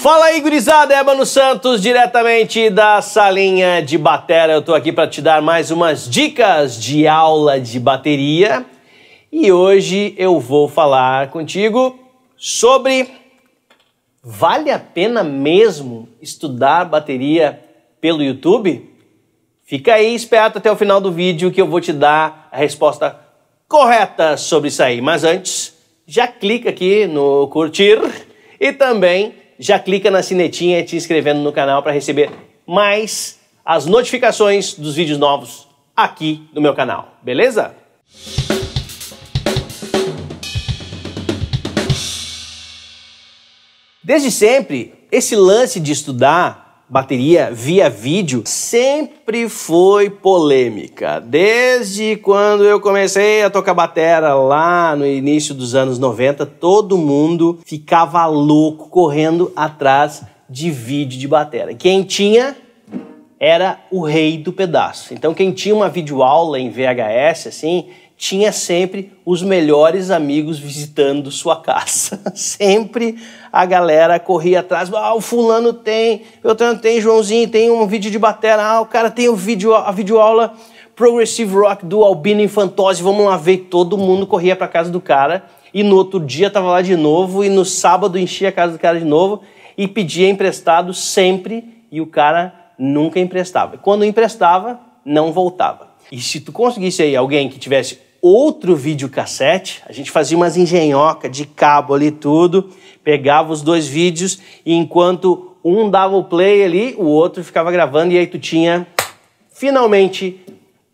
Fala aí, gurizada! É Mano Santos, diretamente da salinha de bateria. Eu tô aqui para te dar mais umas dicas de aula de bateria. E hoje eu vou falar contigo sobre vale a pena mesmo estudar bateria pelo YouTube? Fica aí esperto até o final do vídeo que eu vou te dar a resposta correta sobre isso aí. Mas antes, já clica aqui no curtir e também já clica na sinetinha te inscrevendo no canal para receber mais as notificações dos vídeos novos aqui no meu canal, beleza? Desde sempre, esse lance de estudar bateria via vídeo sempre foi polêmica. Desde quando eu comecei a tocar batera lá no início dos anos 90, todo mundo ficava louco correndo atrás de vídeo de batera. Quem tinha era o rei do pedaço. Então quem tinha uma videoaula em VHS assim, tinha sempre os melhores amigos visitando sua casa. Sempre a galera corria atrás. Ah, o fulano tem, eu tem, Joãozinho tem um vídeo de batera. Ah, o cara tem o vídeo, a videoaula Progressive Rock do Albino Infantose. Vamos lá ver. Todo mundo corria para casa do cara. E no outro dia tava lá de novo. E no sábado enchia a casa do cara de novo. E pedia emprestado sempre. E o cara nunca emprestava. Quando emprestava, não voltava. E se tu conseguisse aí alguém que tivesse outro videocassete. A gente fazia umas engenhoca de cabo ali tudo, pegava os dois vídeos e enquanto um dava o play ali, o outro ficava gravando e aí tu tinha finalmente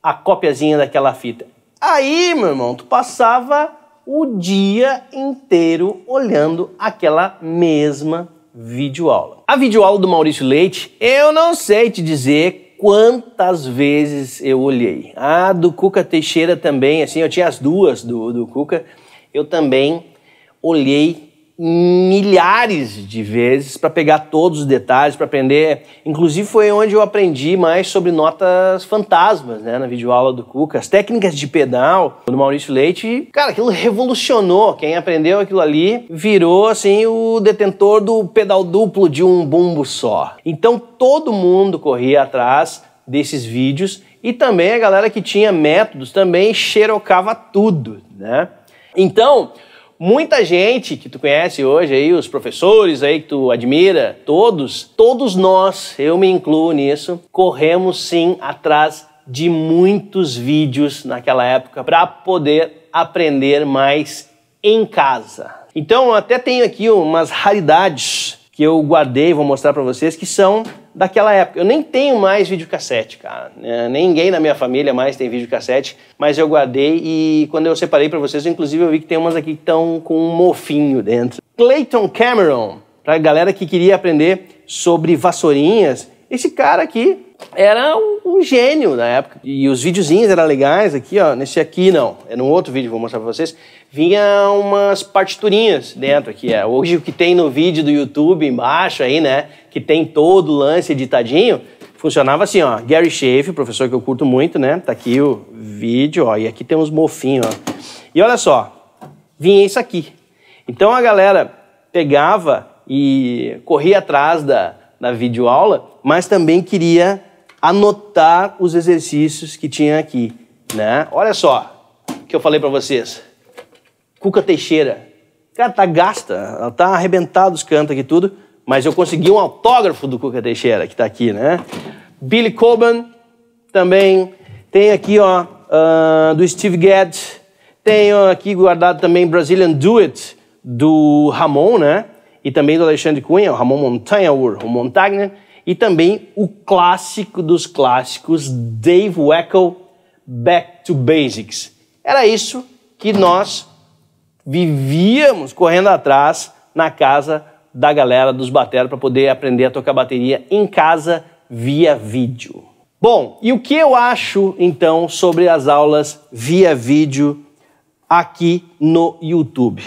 a cópiazinha daquela fita. Aí, meu irmão, tu passava o dia inteiro olhando aquela mesma videoaula. A videoaula do Maurício Leite, eu não sei te dizer quantas vezes eu olhei. A ah, do Cuca Teixeira também, assim, eu tinha as duas do, do Cuca, eu também olhei milhares de vezes para pegar todos os detalhes, para aprender. Inclusive foi onde eu aprendi mais sobre notas fantasmas, né, na videoaula do Cuca, as técnicas de pedal do Maurício Leite. Cara, aquilo revolucionou. Quem aprendeu aquilo ali virou assim o detentor do pedal duplo de um bumbo só. Então todo mundo corria atrás desses vídeos e também a galera que tinha métodos também xerocava tudo, né? Então, muita gente que tu conhece hoje aí, os professores aí que tu admira, todos, todos nós, eu me incluo nisso, corremos sim atrás de muitos vídeos naquela época para poder aprender mais em casa. Então, eu até tenho aqui umas raridades que eu guardei, vou mostrar para vocês que são daquela época. Eu nem tenho mais videocassete, cara. Né? ninguém na minha família mais tem videocassete, mas eu guardei e quando eu separei para vocês, inclusive eu vi que tem umas aqui que estão com um mofinho dentro. Clayton Cameron, pra galera que queria aprender sobre vassourinhas, esse cara aqui era um, um, gênio na época. E os videozinhos eram legais aqui, ó. Nesse aqui não. É no outro vídeo, vou mostrar pra vocês. Vinha umas partiturinhas dentro aqui. É. Hoje o que tem no vídeo do YouTube embaixo aí, né? Que tem todo o lance editadinho. Funcionava assim, ó. Gary Schaefer, professor que eu curto muito, né? Tá aqui o vídeo, ó. E aqui tem uns mofinhos, ó. E olha só. Vinha isso aqui. Então a galera pegava e corria atrás da, da videoaula, mas também queria anotar os exercícios que tinha aqui, né? Olha só o que eu falei para vocês. Cuca Teixeira. Cara, tá gasta, ela tá arrebentado os cantos aqui tudo, mas eu consegui um autógrafo do Cuca Teixeira, que tá aqui, né? Billy Coban também. Tem aqui, ó, uh, do Steve Gadd. Tenho aqui guardado também Brazilian Do It, do Ramon, né? E também do Alexandre Cunha, o Ramon Montanha, o Montagne e também o clássico dos clássicos, Dave Weckl, Back to Basics. Era isso que nós vivíamos correndo atrás na casa da galera dos bateros para poder aprender a tocar bateria em casa via vídeo. Bom, e o que eu acho então sobre as aulas via vídeo aqui no YouTube?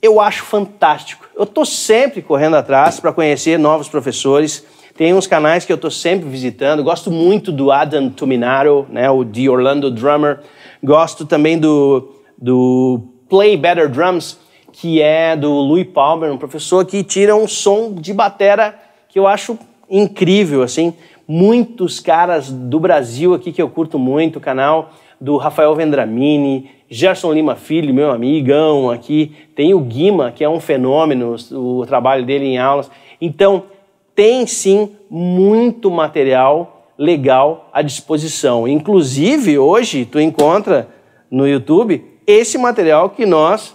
Eu acho fantástico. Eu estou sempre correndo atrás para conhecer novos professores tem uns canais que eu estou sempre visitando. Gosto muito do Adam Tominaro, né, o de Orlando Drummer. Gosto também do, do Play Better Drums, que é do Louis Palmer, um professor que tira um som de batera que eu acho incrível, assim. Muitos caras do Brasil aqui que eu curto muito, o canal do Rafael Vendramini, Gerson Lima Filho, meu amigão aqui, tem o Guima, que é um fenômeno, o trabalho dele em aulas. Então, tem sim muito material legal à disposição. Inclusive, hoje tu encontra no YouTube esse material que nós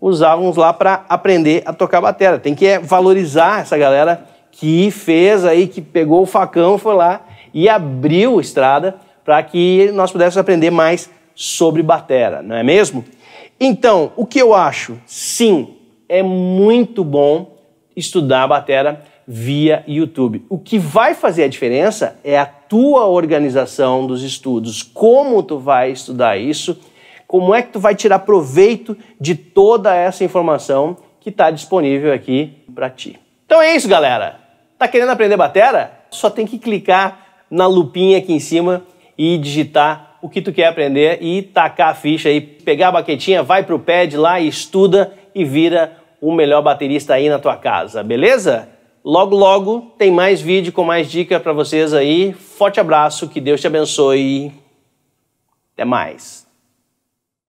usávamos lá para aprender a tocar bateria. Tem que é, valorizar essa galera que fez aí, que pegou o facão, foi lá e abriu a estrada para que nós pudéssemos aprender mais sobre bateria, não é mesmo? Então, o que eu acho? Sim, é muito bom estudar bateria via YouTube. O que vai fazer a diferença é a tua organização dos estudos, como tu vai estudar isso, como é que tu vai tirar proveito de toda essa informação que está disponível aqui para ti. Então é isso, galera. Tá querendo aprender batera? Só tem que clicar na lupinha aqui em cima e digitar o que tu quer aprender e tacar a ficha aí, pegar a baquetinha, vai pro pad lá e estuda e vira o melhor baterista aí na tua casa, beleza? Logo, logo tem mais vídeo com mais dica para vocês aí. Forte abraço, que Deus te abençoe. Até mais.